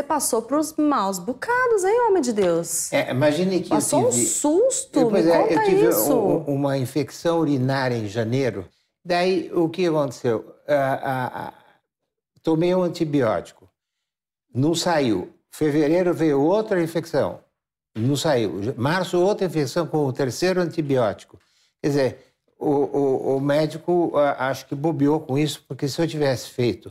Você passou para os maus bocados, hein, homem de Deus? É, imagine que passou eu tive... um susto, pois me é, conta eu tive isso. Um, uma infecção urinária em janeiro. Daí, o que aconteceu? Ah, ah, ah, tomei um antibiótico, não saiu. Fevereiro veio outra infecção, não saiu. Março, outra infecção com o terceiro antibiótico. Quer dizer, o, o, o médico ah, acho que bobeou com isso, porque se eu tivesse feito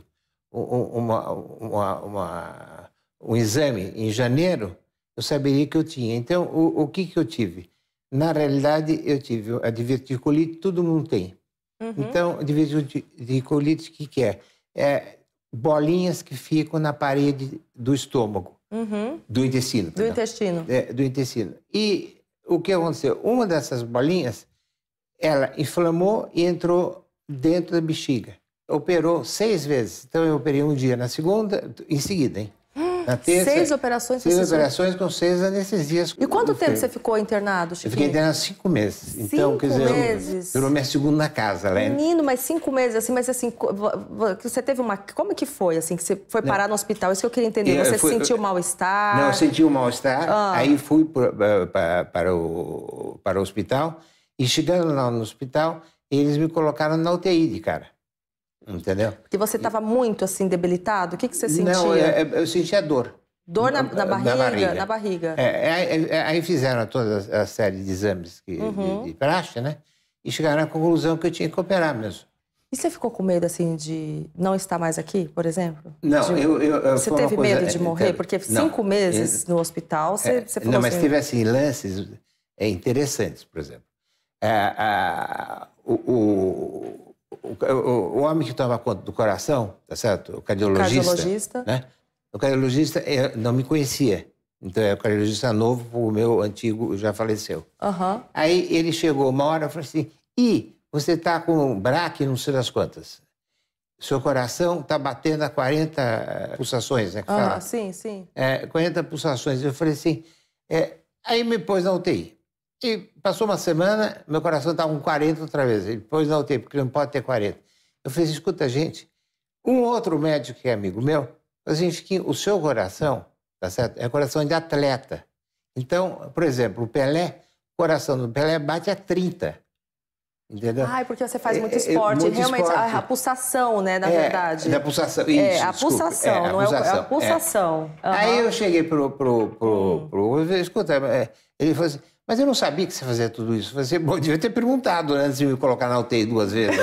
uma, uma, uma, o exame em janeiro, eu saberia que eu tinha. Então, o, o que, que eu tive? Na realidade, eu tive a diverticulite, todo mundo tem. Uhum. Então, diverticulite, o que, que é? É bolinhas que ficam na parede do estômago, uhum. do intestino. Do intestino. É, do intestino. E o que aconteceu? Uma dessas bolinhas, ela inflamou e entrou dentro da bexiga. Operou seis vezes. Então, eu operei um dia na segunda, em seguida, hein? Na terça, seis operações Seis operações com seis anestesias. E quanto tempo você ficou internado, Chiquinho? Eu fiquei internado cinco meses. Então, cinco então, quer dizer, meses? Eu, durou minha segunda casa, né? Menino, mas cinco meses, assim, mas assim, você teve uma... Como que foi, assim, que você foi parar não. no hospital? Isso que eu queria entender. Eu, você fui, sentiu mal-estar? Não, eu senti o um mal-estar. Ah. Aí fui para, eh, para, para, o, para o hospital e chegando lá no hospital, eles me colocaram na UTI de cara. Entendeu? Porque você estava muito assim debilitado? O que, que você sentia? Não, é, eu, é, eu sentia dor. Dor na, na, barriga, na barriga? Na é, barriga. É, é, é, aí fizeram toda a série de exames que, uhum. de, de, praxe, né? E chegaram à conclusão que eu tinha que operar mesmo. E você ficou com medo, assim, de não estar mais aqui, por exemplo? Não, de, eu, eu, eu, Você teve coisa, medo de morrer? Teve, Porque cinco meses no hospital, você, é, você falou Não, mas assim, teve, assim, lances interessantes, por exemplo. Ah, o, o o, o, o homem que toma conta do coração, tá certo? O cardiologista. cardiologista. Né? O cardiologista não me conhecia. Então, é o cardiologista novo, o meu antigo já faleceu. Uhum. Aí ele chegou uma hora e falou assim: e você está com um braque, não sei das quantas. Seu coração está batendo a 40 pulsações, né? Que ah, sim, sim. É, 40 pulsações. Eu falei assim. É... aí me pôs na UTI. E passou uma semana, meu coração estava com 40 outra vez. Ele pôs na UTI, porque não pode ter 40. Eu falei, assim, escuta, gente, um outro médico que é amigo meu, assim, o seu coração, tá certo? É coração de atleta. Então, por exemplo, o Pelé, o coração do Pelé bate a 30. Entendeu? Ai, porque você faz muito esporte. É, muito é, é, Realmente, esporte. A, a, pulsação, né, na é, verdade. A pulsação, isso, é, a desculpa. pulsação, é, a não é, é, a pulsação. É. Uhum. Aí eu cheguei pro, pro, pro, pro, hum. pro escuta, ele falou assim, mas eu não sabia que você fazia tudo isso. Você bom, devia ter perguntado antes de me colocar na UTI duas vezes.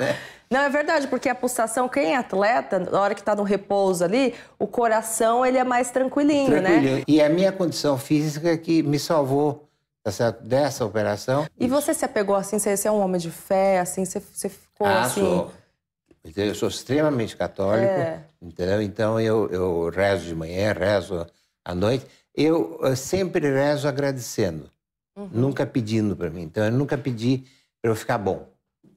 Né? Não, é verdade, porque a pulsação, quem é atleta, na hora que está no repouso ali, o coração ele é mais tranquilinho, né? tranquilinho. né? E a minha condição física que me salvou tá dessa operação. E você se apegou assim, você é um homem de fé, assim, você, você ficou ah, assim... Sou. Eu sou extremamente católico, é. entendeu? Então eu, eu rezo de manhã, rezo à noite, eu eh, sempre rezo agradecendo, uhum. nunca pedindo para mim. Então, eu nunca pedi para eu ficar bom,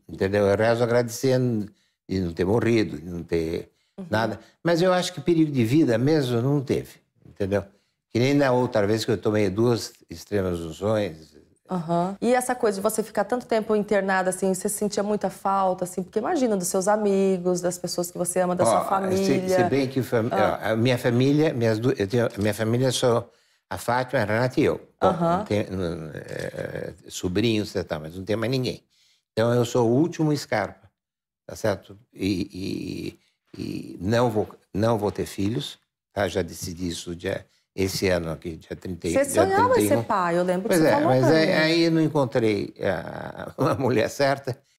entendeu? Eu rezo agradecendo de não ter morrido, de não ter uhum. nada. Mas eu acho que perigo de vida mesmo não teve, entendeu? Que nem na outra vez que eu tomei duas extremas unções, Uhum. E essa coisa de você ficar tanto tempo internada, assim, você sentia muita falta, assim, porque imagina dos seus amigos, das pessoas que você ama, da oh, sua família. Se, se bem que fam... Ah. É, a minha família, minhas du... tenho... minha família é só a Fátima, a Renata e eu. uhum. não tem, é, é, sobrinhos, tá, mas não tem mais ninguém. Então eu sou o último escarpa, tá certo? E, e, e não vou não vou ter filhos, tá? Já decidi isso de esse ano aqui, dia 31. Você sonhava 31. ser pai, eu lembro pois que você é, falou Mas aí, aí eu não encontrei a, a mulher certa